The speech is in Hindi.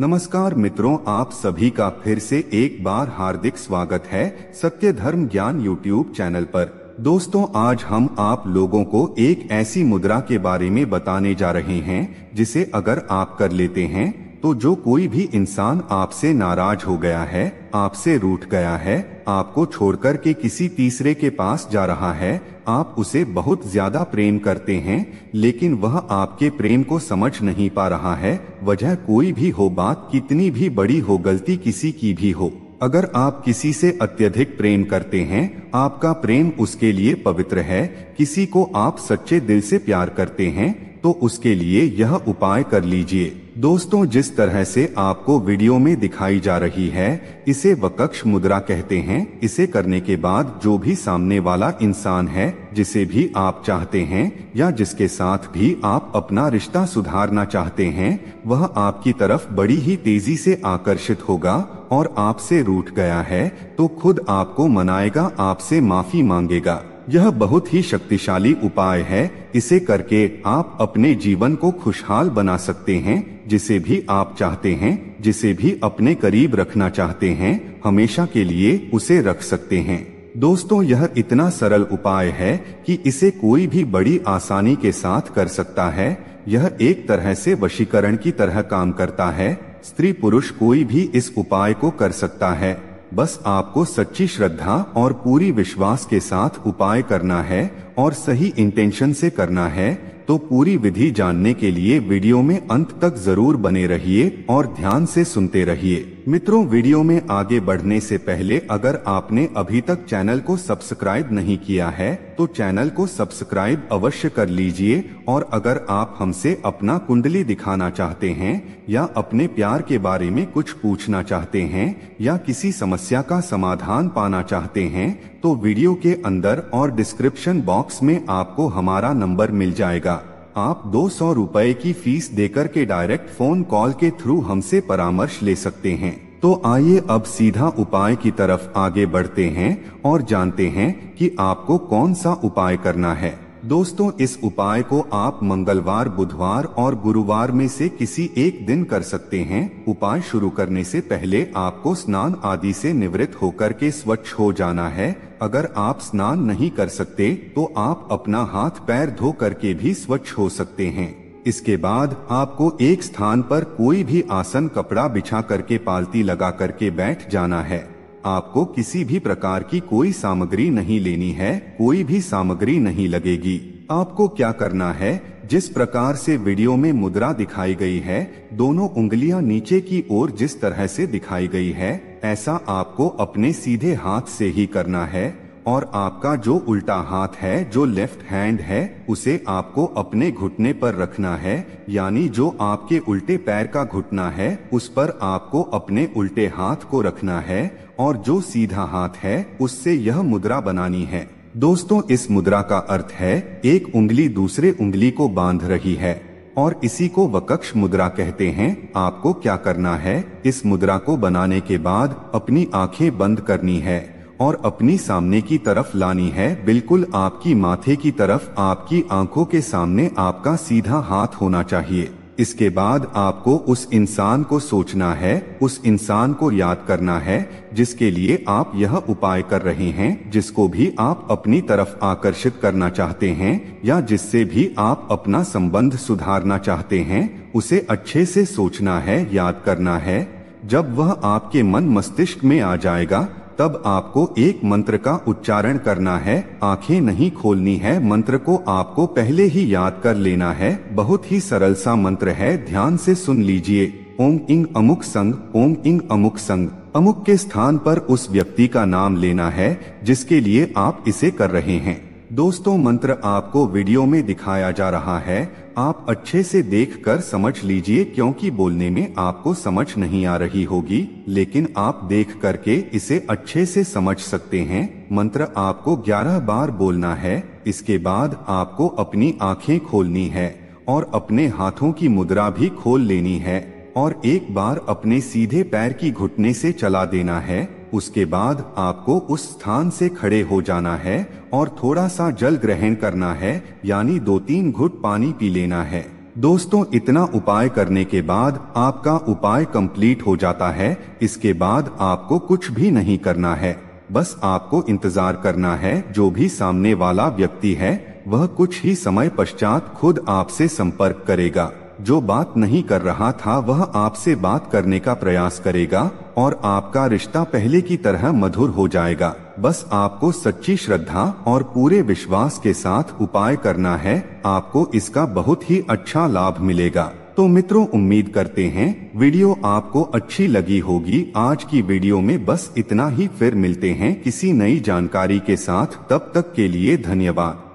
नमस्कार मित्रों आप सभी का फिर से एक बार हार्दिक स्वागत है सत्य धर्म ज्ञान यूट्यूब चैनल पर दोस्तों आज हम आप लोगों को एक ऐसी मुद्रा के बारे में बताने जा रहे हैं जिसे अगर आप कर लेते हैं तो जो कोई भी इंसान आपसे नाराज हो गया है आपसे रूठ गया है आपको छोड़कर के किसी तीसरे के पास जा रहा है आप उसे बहुत ज्यादा प्रेम करते हैं लेकिन वह आपके प्रेम को समझ नहीं पा रहा है वजह कोई भी हो बात कितनी भी बड़ी हो गलती किसी की भी हो अगर आप किसी से अत्यधिक प्रेम करते हैं आपका प्रेम उसके लिए पवित्र है किसी को आप सच्चे दिल से प्यार करते हैं तो उसके लिए यह उपाय कर लीजिए दोस्तों जिस तरह से आपको वीडियो में दिखाई जा रही है इसे वकक्ष मुद्रा कहते हैं इसे करने के बाद जो भी सामने वाला इंसान है जिसे भी आप चाहते हैं या जिसके साथ भी आप अपना रिश्ता सुधारना चाहते हैं वह आपकी तरफ बड़ी ही तेजी से आकर्षित होगा और आपसे रूठ गया है तो खुद आपको मनाएगा आपसे माफी मांगेगा यह बहुत ही शक्तिशाली उपाय है इसे करके आप अपने जीवन को खुशहाल बना सकते हैं जिसे भी आप चाहते हैं जिसे भी अपने करीब रखना चाहते हैं हमेशा के लिए उसे रख सकते हैं दोस्तों यह इतना सरल उपाय है कि इसे कोई भी बड़ी आसानी के साथ कर सकता है यह एक तरह से वशीकरण की तरह काम करता है स्त्री पुरुष कोई भी इस उपाय को कर सकता है बस आपको सच्ची श्रद्धा और पूरी विश्वास के साथ उपाय करना है और सही इंटेंशन से करना है तो पूरी विधि जानने के लिए वीडियो में अंत तक जरूर बने रहिए और ध्यान से सुनते रहिए मित्रों वीडियो में आगे बढ़ने से पहले अगर आपने अभी तक चैनल को सब्सक्राइब नहीं किया है तो चैनल को सब्सक्राइब अवश्य कर लीजिए और अगर आप हमसे अपना कुंडली दिखाना चाहते हैं या अपने प्यार के बारे में कुछ पूछना चाहते हैं या किसी समस्या का समाधान पाना चाहते हैं तो वीडियो के अंदर और डिस्क्रिप्शन बॉक्स में आपको हमारा नंबर मिल जाएगा आप दो सौ की फीस देकर के डायरेक्ट फोन कॉल के थ्रू हमसे परामर्श ले सकते हैं तो आइए अब सीधा उपाय की तरफ आगे बढ़ते हैं और जानते हैं कि आपको कौन सा उपाय करना है दोस्तों इस उपाय को आप मंगलवार बुधवार और गुरुवार में से किसी एक दिन कर सकते हैं उपाय शुरू करने से पहले आपको स्नान आदि से निवृत्त होकर के स्वच्छ हो जाना है अगर आप स्नान नहीं कर सकते तो आप अपना हाथ पैर धो करके भी स्वच्छ हो सकते हैं इसके बाद आपको एक स्थान पर कोई भी आसन कपड़ा बिछा करके पालती लगा करके बैठ जाना है आपको किसी भी प्रकार की कोई सामग्री नहीं लेनी है कोई भी सामग्री नहीं लगेगी आपको क्या करना है जिस प्रकार से वीडियो में मुद्रा दिखाई गई है दोनों उंगलियां नीचे की ओर जिस तरह से दिखाई गई है ऐसा आपको अपने सीधे हाथ से ही करना है और आपका जो उल्टा हाथ है जो लेफ्ट हैंड है उसे आपको अपने घुटने पर रखना है यानी जो आपके उल्टे पैर का घुटना है उस पर आपको अपने उल्टे हाथ को रखना है और जो सीधा हाथ है उससे यह मुद्रा बनानी है दोस्तों इस मुद्रा का अर्थ है एक उंगली दूसरे उंगली को बांध रही है और इसी को वकक्ष मुद्रा कहते हैं आपको क्या करना है इस मुद्रा को बनाने के बाद अपनी आंखें बंद करनी है और अपनी सामने की तरफ लानी है बिल्कुल आपकी माथे की तरफ आपकी आंखों के सामने आपका सीधा हाथ होना चाहिए इसके बाद आपको उस इंसान को सोचना है उस इंसान को याद करना है जिसके लिए आप यह उपाय कर रहे हैं जिसको भी आप अपनी तरफ आकर्षित करना चाहते हैं या जिससे भी आप अपना संबंध सुधारना चाहते हैं उसे अच्छे से सोचना है याद करना है जब वह आपके मन मस्तिष्क में आ जाएगा तब आपको एक मंत्र का उच्चारण करना है आंखें नहीं खोलनी है मंत्र को आपको पहले ही याद कर लेना है बहुत ही सरल सा मंत्र है ध्यान से सुन लीजिए ओम इंग अमुक संग ओम इंग अमुक संग अमुक के स्थान पर उस व्यक्ति का नाम लेना है जिसके लिए आप इसे कर रहे हैं दोस्तों मंत्र आपको वीडियो में दिखाया जा रहा है आप अच्छे से देखकर समझ लीजिए क्योंकि बोलने में आपको समझ नहीं आ रही होगी लेकिन आप देख करके इसे अच्छे से समझ सकते हैं मंत्र आपको 11 बार बोलना है इसके बाद आपको अपनी आंखें खोलनी है और अपने हाथों की मुद्रा भी खोल लेनी है और एक बार अपने सीधे पैर की घुटने से चला देना है उसके बाद आपको उस स्थान से खड़े हो जाना है और थोड़ा सा जल ग्रहण करना है यानी दो तीन घुट पानी पी लेना है दोस्तों इतना उपाय करने के बाद आपका उपाय कंप्लीट हो जाता है इसके बाद आपको कुछ भी नहीं करना है बस आपको इंतजार करना है जो भी सामने वाला व्यक्ति है वह कुछ ही समय पश्चात खुद आपसे संपर्क करेगा जो बात नहीं कर रहा था वह आपसे बात करने का प्रयास करेगा और आपका रिश्ता पहले की तरह मधुर हो जाएगा बस आपको सच्ची श्रद्धा और पूरे विश्वास के साथ उपाय करना है आपको इसका बहुत ही अच्छा लाभ मिलेगा तो मित्रों उम्मीद करते हैं वीडियो आपको अच्छी लगी होगी आज की वीडियो में बस इतना ही फिर मिलते हैं किसी नई जानकारी के साथ तब तक के लिए धन्यवाद